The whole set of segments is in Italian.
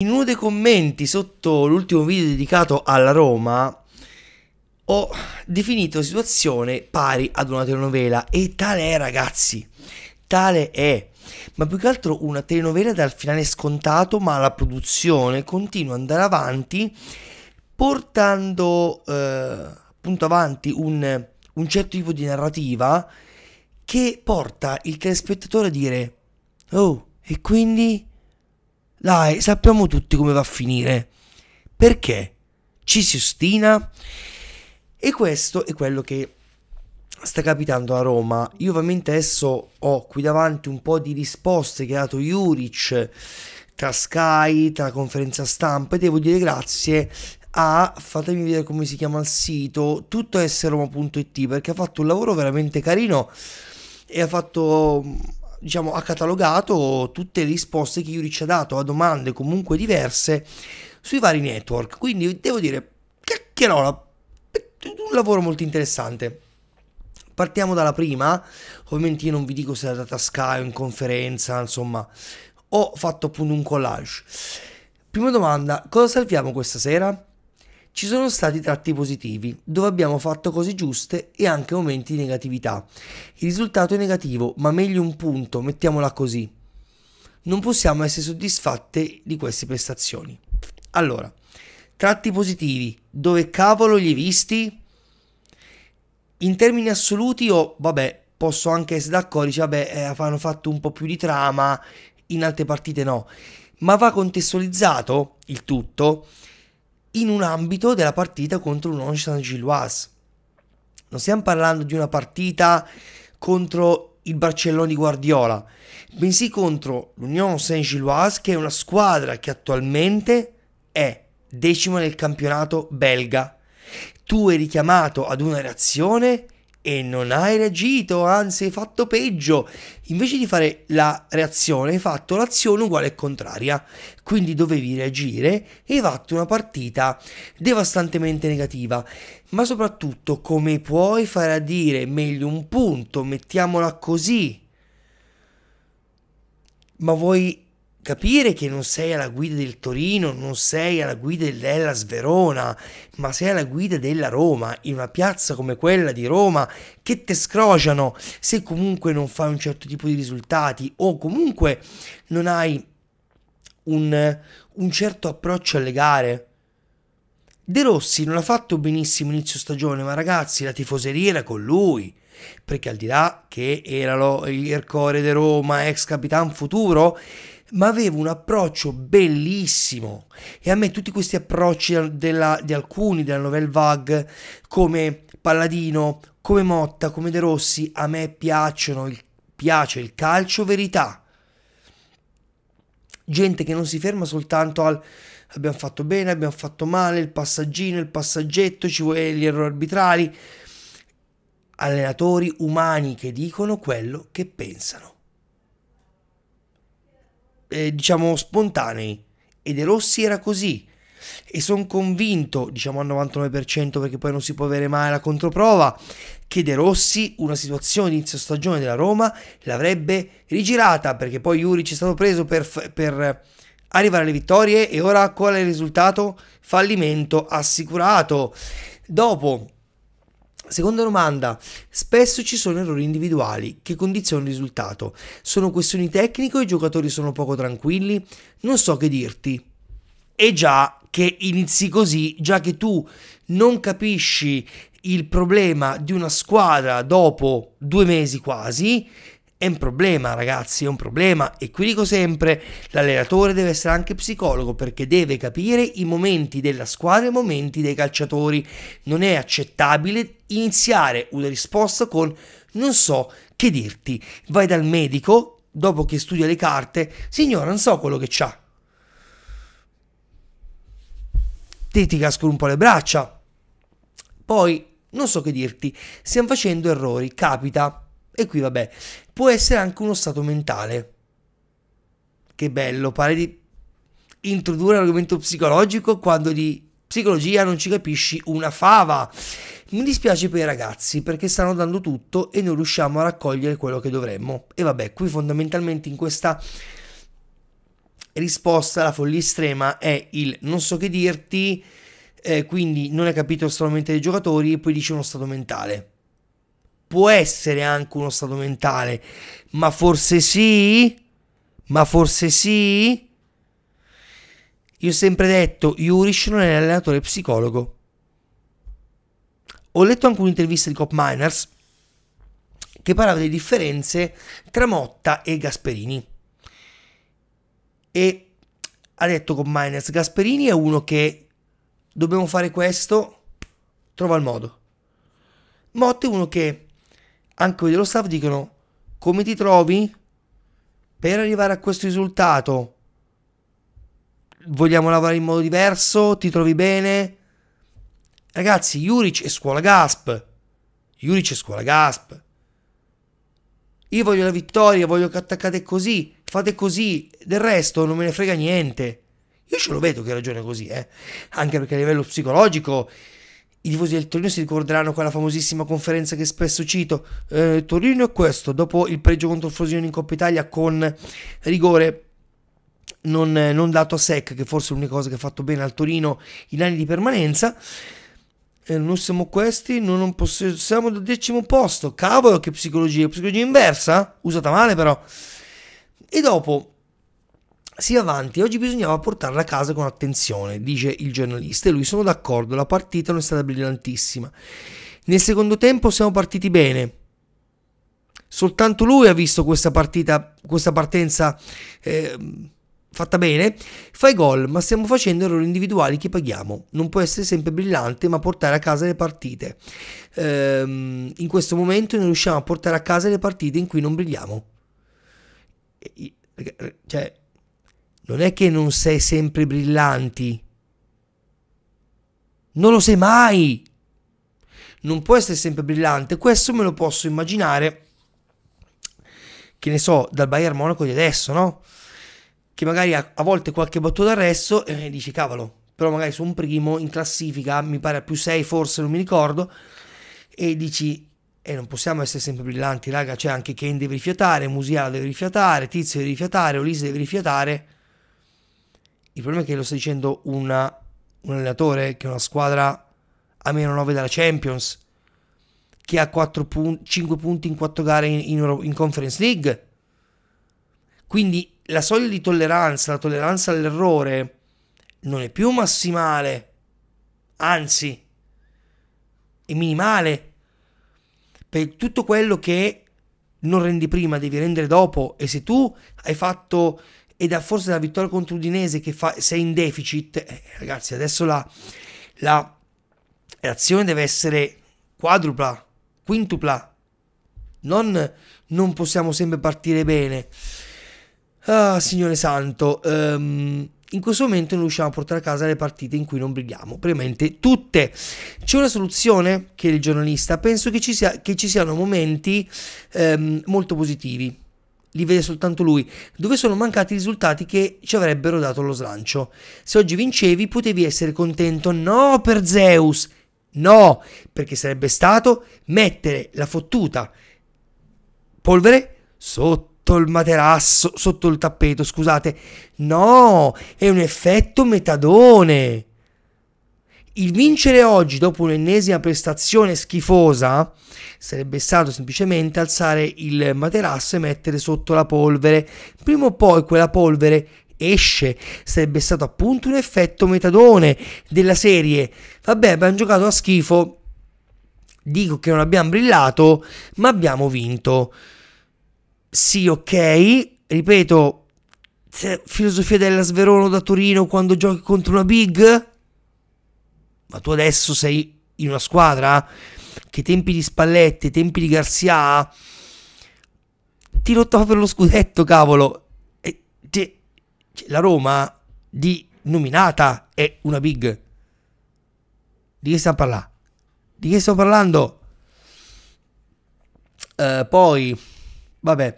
In uno dei commenti sotto l'ultimo video dedicato alla Roma ho definito la situazione pari ad una telenovela e tale è ragazzi, tale è. Ma più che altro una telenovela dal finale scontato, ma la produzione continua ad andare avanti portando eh, appunto avanti un, un certo tipo di narrativa che porta il telespettatore a dire Oh, e quindi dai, sappiamo tutti come va a finire. Perché? Ci si ostina? E questo è quello che sta capitando a Roma. Io ovviamente adesso ho qui davanti un po' di risposte che ha dato Juric tra Sky, tra conferenza stampa e devo dire grazie a, fatemi vedere come si chiama il sito, tuttoesseroma.it perché ha fatto un lavoro veramente carino e ha fatto diciamo, ha catalogato tutte le risposte che Yuri ci ha dato a domande comunque diverse sui vari network. Quindi devo dire, cacchierola, un lavoro molto interessante. Partiamo dalla prima, ovviamente io non vi dico se è andata a Sky o in conferenza, insomma, ho fatto appunto un collage. Prima domanda, cosa salviamo questa sera? Ci sono stati tratti positivi, dove abbiamo fatto cose giuste e anche momenti di negatività. Il risultato è negativo, ma meglio un punto, mettiamola così. Non possiamo essere soddisfatte di queste prestazioni. Allora, tratti positivi, dove cavolo li hai visti? In termini assoluti o, vabbè, posso anche essere d'accordo, dice, vabbè, eh, hanno fatto un po' più di trama, in altre partite no. Ma va contestualizzato il tutto in un ambito della partita contro l'Union Saint-Gilloise. Non stiamo parlando di una partita contro il Barcellona di Guardiola, bensì contro l'Union Saint-Gilloise, che è una squadra che attualmente è decima nel campionato belga. Tu eri chiamato ad una reazione e non hai reagito, anzi hai fatto peggio. Invece di fare la reazione hai fatto l'azione uguale e contraria, quindi dovevi reagire e hai fatto una partita devastantemente negativa. Ma soprattutto come puoi fare a dire meglio un punto, mettiamola così, ma vuoi capire che non sei alla guida del Torino, non sei alla guida della Sverona, ma sei alla guida della Roma, in una piazza come quella di Roma, che te scrociano se comunque non fai un certo tipo di risultati o comunque non hai un, un certo approccio alle gare. De Rossi non ha fatto benissimo inizio stagione, ma ragazzi, la tifoseria era con lui. Perché al di là che era lo, il core di Roma, ex capitano futuro, ma aveva un approccio bellissimo e a me tutti questi approcci della, di alcuni della Nouvelle Vague come Palladino, come Motta, come De Rossi, a me piacciono, il, piace il calcio verità. Gente che non si ferma soltanto al abbiamo fatto bene, abbiamo fatto male, il passaggino, il passaggetto, ci vuole gli errori arbitrali. Allenatori umani che dicono quello che pensano eh, diciamo, spontanei. E De Rossi era così. E sono convinto, diciamo al 99% perché poi non si può avere mai la controprova, che De Rossi una situazione di inizio stagione della Roma l'avrebbe rigirata perché poi Juric è stato preso per, per arrivare alle vittorie e ora qual è il risultato? Fallimento assicurato. Dopo Seconda domanda, spesso ci sono errori individuali che condizionano il risultato. Sono questioni tecniche o i giocatori sono poco tranquilli? Non so che dirti. E già che inizi così, già che tu non capisci il problema di una squadra dopo due mesi quasi, è un problema, ragazzi, è un problema. E qui dico sempre: l'allenatore deve essere anche psicologo perché deve capire i momenti della squadra e i momenti dei calciatori. Non è accettabile iniziare una risposta con non so che dirti. Vai dal medico, dopo che studia le carte, signora, non so quello che c'ha. Te ti cascano un po' le braccia. Poi, non so che dirti, stiamo facendo errori, capita. E qui vabbè, può essere anche uno stato mentale. Che bello, pare di introdurre l'argomento psicologico quando di psicologia non ci capisci una fava. Mi dispiace per i ragazzi perché stanno dando tutto e non riusciamo a raccogliere quello che dovremmo. E vabbè, qui fondamentalmente in questa risposta la follia estrema è il non so che dirti, eh, quindi non hai capito solamente dei giocatori e poi dice uno stato mentale. Può essere anche uno stato mentale, ma forse sì? Ma forse sì? Io ho sempre detto, Juric non è l'allenatore psicologo. Ho letto anche un'intervista di Cop Miners che parlava delle differenze tra Motta e Gasperini. E ha detto Cop Miners, Gasperini è uno che dobbiamo fare questo, trova il modo. Motta è uno che anche quelli dello staff dicono come ti trovi per arrivare a questo risultato vogliamo lavorare in modo diverso, ti trovi bene. Ragazzi, Juric è scuola Gasp. Juric è scuola Gasp. Io voglio la vittoria, voglio che attaccate così, fate così, del resto non me ne frega niente. Io ce lo vedo che ragione così, eh. Anche perché a livello psicologico i tifosi del Torino si ricorderanno quella famosissima conferenza che spesso cito. Eh, Torino è questo, dopo il pregio contro il Frosinone in Coppa Italia con rigore non, eh, non dato a Sec, che forse è l'unica cosa che ha fatto bene al Torino in anni di permanenza. Eh, non siamo questi, non, possiamo, siamo al decimo posto. Cavolo, che psicologia, psicologia inversa? Usata male però. E dopo si va avanti, oggi bisognava portarla a casa con attenzione, dice il giornalista. E lui sono d'accordo, la partita non è stata brillantissima. Nel secondo tempo siamo partiti bene. Soltanto lui ha visto questa partita, questa partenza eh, fatta bene, fai gol, ma stiamo facendo errori individuali che paghiamo. Non può essere sempre brillante, ma portare a casa le partite. Ehm, in questo momento non riusciamo a portare a casa le partite in cui non brilliamo. E, cioè, non è che non sei sempre brillanti. Non lo sei mai. Non può essere sempre brillante. Questo me lo posso immaginare, che ne so, dal Bayern Monaco di adesso, no? che magari ha a volte qualche battuta d'arresto e dici cavolo, però magari su un primo in classifica mi pare a più 6 forse, non mi ricordo, e dici e eh, non possiamo essere sempre brillanti, raga, c'è cioè anche Ken deve rifiatare, Musiala deve rifiatare, Tizio deve rifiatare, Ulisse deve rifiatare. Il problema è che lo sta dicendo una, un allenatore che è una squadra a meno 9 dalla Champions, che ha 4 pun 5 punti in 4 gare in, in, in Conference League. Quindi la soglia di tolleranza, la tolleranza all'errore, non è più massimale, anzi, è minimale. Per tutto quello che non rendi prima, devi rendere dopo. E se tu hai fatto, e da forse la vittoria contro Udinese che fa, sei in deficit, eh, ragazzi, adesso la, la, l'azione deve essere quadrupla, quintupla. non, non possiamo sempre partire bene. Ah, signore santo, um, in questo momento non riusciamo a portare a casa le partite in cui non brilliamo, praticamente tutte. C'è una soluzione, chiede il giornalista, penso che ci, sia, che ci siano momenti um, molto positivi li vede soltanto lui, dove sono mancati i risultati che ci avrebbero dato lo slancio. Se oggi vincevi potevi essere contento, no per Zeus, no, perché sarebbe stato mettere la fottuta polvere sotto sotto il materasso, sotto il tappeto, scusate. No, è un effetto metadone. Il vincere oggi dopo un'ennesima prestazione schifosa sarebbe stato semplicemente alzare il materasso e mettere sotto la polvere. Prima o poi quella polvere esce. Sarebbe stato appunto un effetto metadone della serie. Vabbè, abbiamo giocato a schifo. Dico che non abbiamo brillato, ma abbiamo vinto sì, ok, ripeto, filosofia della Sverona da Torino quando giochi contro una big, ma tu adesso sei in una squadra che tempi di Spalletti, tempi di Garcia, ti lottava per lo scudetto, cavolo. E, te, cioè, cioè, la Roma di nominata è una big. Di che stiamo parlando? Di che stiamo parlando? Uh, poi Vabbè,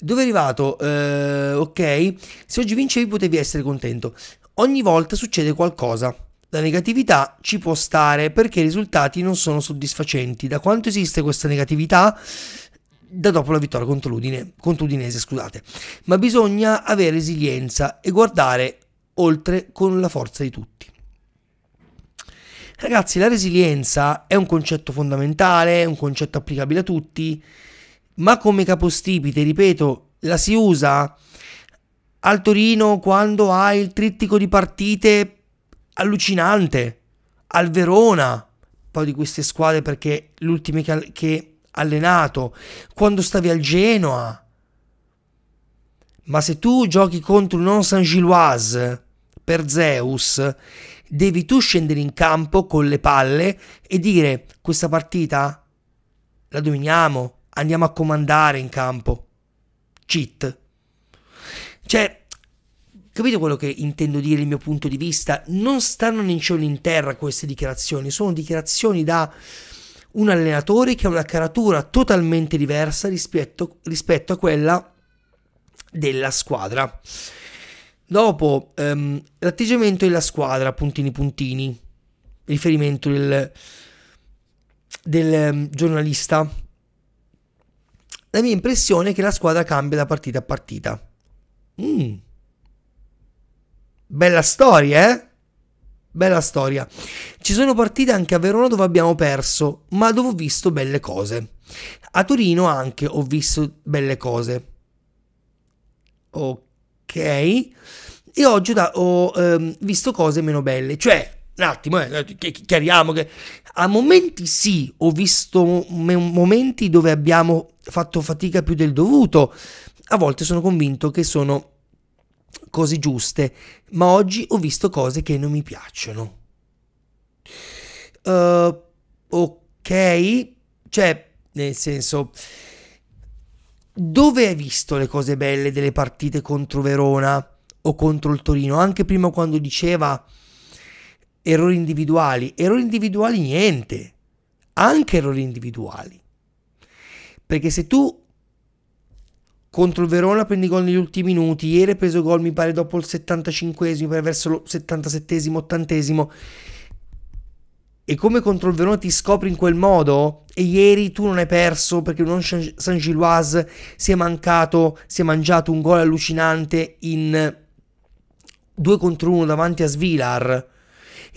dove è arrivato? Eh, ok, se oggi vincevi potevi essere contento. Ogni volta succede qualcosa. La negatività ci può stare perché i risultati non sono soddisfacenti. Da quanto esiste questa negatività? Da dopo la vittoria contro l'Udine, contro Udinese, scusate. Ma bisogna avere resilienza e guardare oltre con la forza di tutti. Ragazzi, la resilienza è un concetto fondamentale, è un concetto applicabile a tutti ma come capostipite, ripeto, la si usa al Torino quando ha il trittico di partite allucinante, al Verona, poi di queste squadre perché l'ultima che, che allenato, quando stavi al Genoa. Ma se tu giochi contro un non Saint-Gilloise per Zeus, devi tu scendere in campo con le palle e dire questa partita la dominiamo, andiamo a comandare in campo. Cheat. Cioè, capite quello che intendo dire, il mio punto di vista? Non stanno in cielo in terra queste dichiarazioni, sono dichiarazioni da un allenatore che ha una caratura totalmente diversa rispetto, rispetto a quella della squadra. Dopo, ehm, l'atteggiamento della squadra, puntini puntini, riferimento del, del ehm, giornalista la mia impressione è che la squadra cambia da partita a partita. Mm. Bella storia, eh? Bella storia. Ci sono partite anche a Verona dove abbiamo perso, ma dove ho visto belle cose. A Torino anche ho visto belle cose. Ok. E oggi ho, ho ehm, visto cose meno belle. Cioè, un attimo, eh, eh chiariamo che a momenti sì, ho visto momenti dove abbiamo fatto fatica più del dovuto, a volte sono convinto che sono cose giuste, ma oggi ho visto cose che non mi piacciono. Uh, ok, cioè, nel senso, dove hai visto le cose belle delle partite contro Verona o contro il Torino? Anche prima quando diceva errori individuali, errori individuali niente, anche errori individuali. Perché se tu contro il Verona prendi gol negli ultimi minuti, ieri hai preso gol mi pare dopo il 75esimo, per verso il 77esimo, 80esimo, e come contro il Verona ti scopri in quel modo e ieri tu non hai perso perché non San Giloise si è mancato, si è mangiato un gol allucinante in 2 contro 1 davanti a Svilar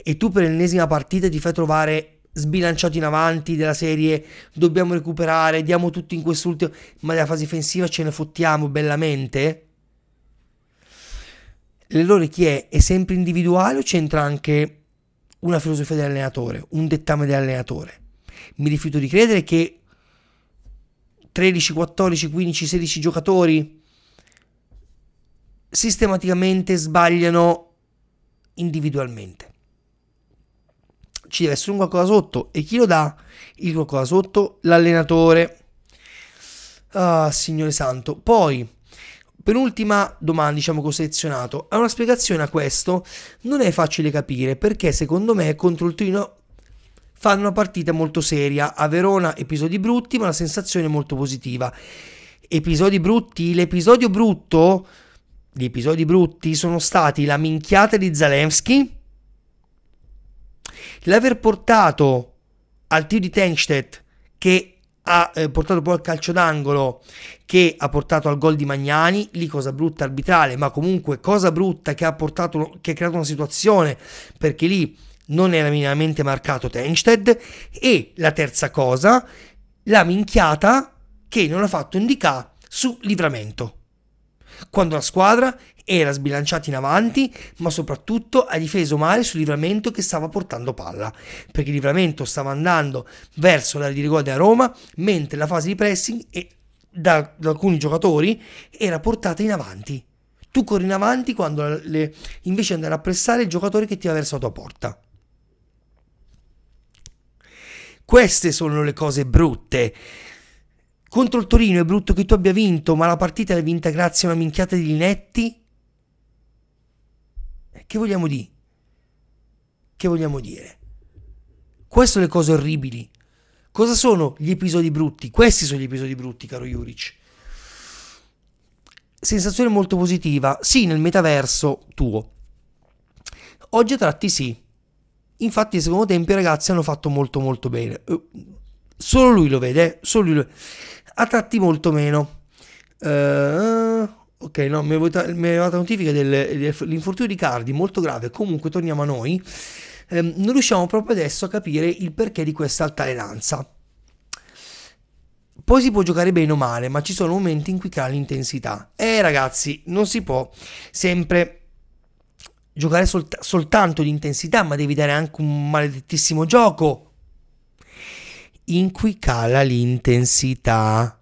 e tu per l'ennesima partita ti fai trovare sbilanciato in avanti della serie dobbiamo recuperare, diamo tutto in quest'ultimo, ma nella fase difensiva ce ne fottiamo bellamente? L'errore chi è? È sempre individuale o c'entra anche una filosofia dell'allenatore, un dettame dell'allenatore? Mi rifiuto di credere che 13, 14, 15, 16 giocatori sistematicamente sbagliano individualmente ci deve essere un qualcosa sotto. E chi lo dà il qualcosa sotto? L'allenatore. Ah, Signore Santo. Poi, penultima domanda, diciamo che ho selezionato. Ha una spiegazione a questo? Non è facile capire perché, secondo me, contro il Torino fanno una partita molto seria. A Verona episodi brutti, ma la sensazione è molto positiva. Episodi brutti, l'episodio brutto, gli episodi brutti sono stati la minchiata di Zalewski l'aver portato al tiro di Tenstedt che ha eh, portato poi al calcio d'angolo che ha portato al gol di Magnani, lì cosa brutta arbitrale, ma comunque cosa brutta che ha, portato, che ha creato una situazione perché lì non era minimamente marcato Tenstedt e la terza cosa, la minchiata che non ha fatto un su Livramento. Quando la squadra era sbilanciato in avanti, ma soprattutto ha difeso male sul Livramento che stava portando palla, perché il Livramento stava andando verso l'area di rigore della Roma, mentre la fase di pressing e da, da, alcuni giocatori era portata in avanti. Tu corri in avanti quando le, invece andare a pressare il giocatore che ti va verso la tua porta. Queste sono le cose brutte. Contro il Torino è brutto che tu abbia vinto, ma la partita l'hai vinta grazie a una minchiata di Linetti eh, che vogliamo dire? Che vogliamo dire? Queste sono le cose orribili. Cosa sono gli episodi brutti? Questi sono gli episodi brutti, caro Juric. Sensazione molto positiva. Sì, nel metaverso tuo. Oggi a tratti sì. Infatti, secondo tempo i ragazzi hanno fatto molto molto bene. Eh, solo lui lo vede, eh, solo lui lo A tratti molto meno. Uh, Ok, no, mi è arrivata notifica dell'infortunio di Cardi, molto grave, comunque torniamo a noi. Eh, non riusciamo proprio adesso a capire il perché di questa altalenanza. Poi si può giocare bene o male, ma ci sono momenti in cui cala l'intensità. Eh ragazzi, non si può sempre giocare solt- soltanto intensità, ma devi dare anche un maledettissimo gioco in cui cala l'intensità.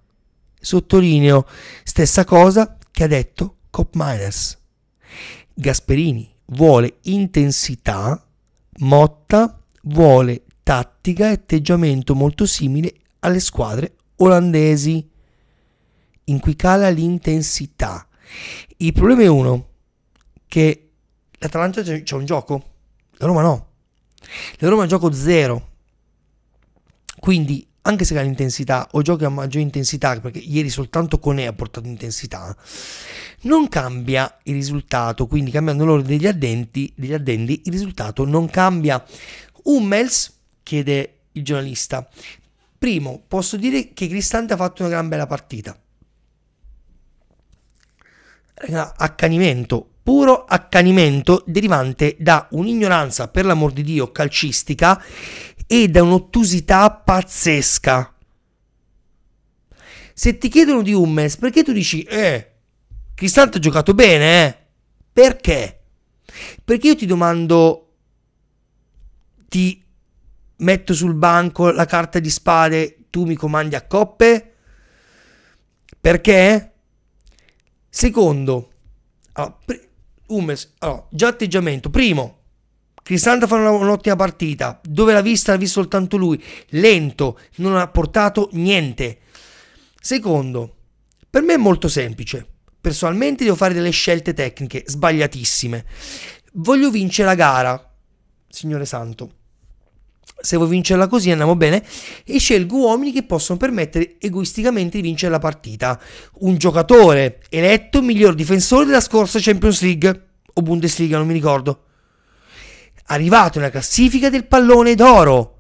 Sottolineo, stessa cosa che ha detto Cop Miners. Gasperini vuole intensità, Motta vuole tattica e atteggiamento molto simile alle squadre olandesi, in cui cala l'intensità. Il problema è uno, che l'Atalanta c'è un gioco, la Roma no. La Roma ha gioco zero. Quindi anche se ha l'intensità o giochi a maggior intensità, perché ieri soltanto con E ha portato intensità, non cambia il risultato, quindi cambiando l'ordine degli addendi, degli addendi il risultato non cambia. Hummels chiede il giornalista, primo posso dire che Cristante ha fatto una gran bella partita. Accanimento, puro accanimento derivante da un'ignoranza, per l'amor di Dio, calcistica e da un'ottusità pazzesca. Se ti chiedono di Hummels, perché tu dici, eh, Cristante ha giocato bene, eh? Perché? Perché io ti domando, ti metto sul banco la carta di spade, tu mi comandi a coppe? Perché? Secondo, allora, pre- Hummels, allora, già atteggiamento, primo, Cristante fa un'ottima partita, dove l'ha vista l'ha visto soltanto lui, lento, non ha portato niente. Secondo, per me è molto semplice. Personalmente devo fare delle scelte tecniche sbagliatissime. Voglio vincere la gara, Signore Santo. Se vuoi vincerla così andiamo bene. E scelgo uomini che possono permettere egoisticamente di vincere la partita. Un giocatore eletto miglior difensore della scorsa Champions League o Bundesliga, non mi ricordo arrivato nella classifica del pallone d'oro.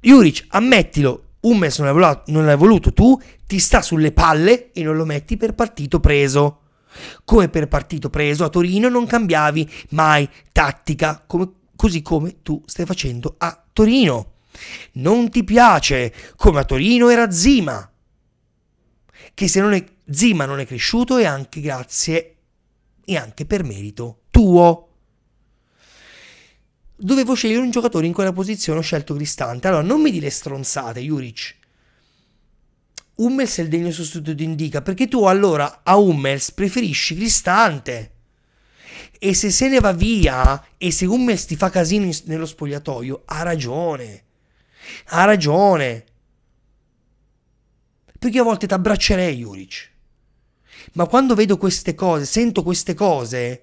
Juric, ammettilo, Hummels non l'hai, voluto, non l'hai voluto tu, ti sta sulle palle e non lo metti per partito preso. Come per partito preso a Torino non cambiavi mai tattica, come, così come tu stai facendo a Torino. Non ti piace, come a Torino era Zima, che se non è Zima non è cresciuto e anche grazie e anche per merito tuo dovevo scegliere un giocatore in quella posizione, ho scelto Cristante. Allora, non mi dire stronzate, Juric. Hummels è il degno sostituto di Indica, perché tu allora a Hummels preferisci Cristante. E se se ne va via, e se Hummels ti fa casino nello spogliatoio, ha ragione. Ha ragione. Perché a volte ti abbraccerei, Juric. Ma quando vedo queste cose, sento queste cose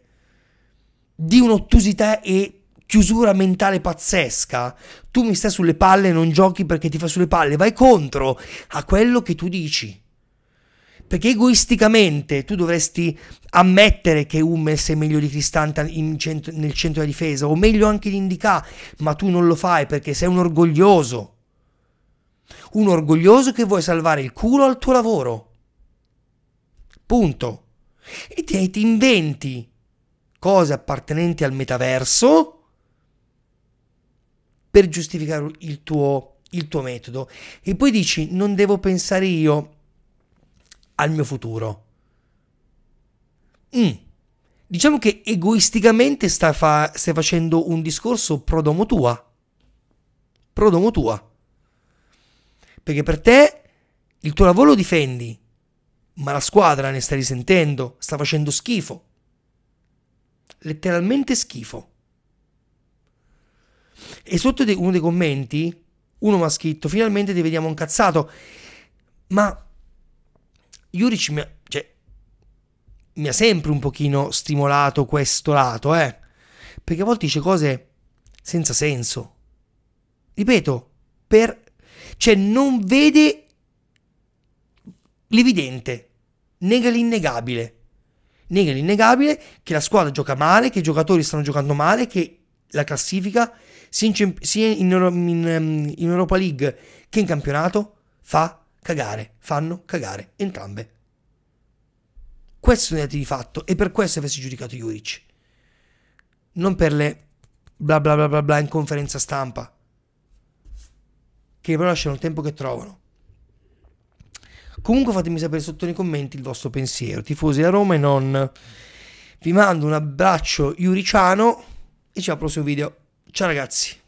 di un'ottusità e chiusura mentale pazzesca. Tu mi stai sulle palle, non giochi perché ti fa sulle palle, vai contro a quello che tu dici. Perché egoisticamente tu dovresti ammettere che Hummel è meglio di Cristante cent nel centro della difesa, o meglio anche di Indica, ma tu non lo fai perché sei un orgoglioso. Un orgoglioso che vuoi salvare il culo al tuo lavoro. Punto. E ti, ti inventi cose appartenenti al metaverso per giustificare il tuo, il tuo metodo. E poi dici, non devo pensare io al mio futuro. Mm. Diciamo che egoisticamente sta fa- stai facendo un discorso prodomo tua. Prodomo tua. Perché per te il tuo lavoro lo difendi, ma la squadra ne sta risentendo, sta facendo schifo. Letteralmente schifo. E sotto uno dei commenti, uno mi ha scritto, finalmente ti vediamo un cazzato. Ma Juric mi ha, cioè, mi ha sempre un pochino stimolato questo lato, eh. Perché a volte dice cose senza senso. Ripeto, per... Cioè, non vede l'evidente, nega l'innegabile. Nega l'innegabile che la squadra gioca male, che i giocatori stanno giocando male, che la classifica sia, in, sia in, in, ehm, in Europa League che in campionato fa cagare, fanno cagare entrambe. Questi sono i dati di fatto e per questo avessi giudicato Juric. Non per le bla bla bla bla bla in conferenza stampa. Che però lasciano il tempo che trovano. Comunque fatemi sapere sotto nei commenti il vostro pensiero. Tifosi da Roma e non. Vi mando un abbraccio juriciano e ci vediamo al prossimo video. Ciao ragazzi!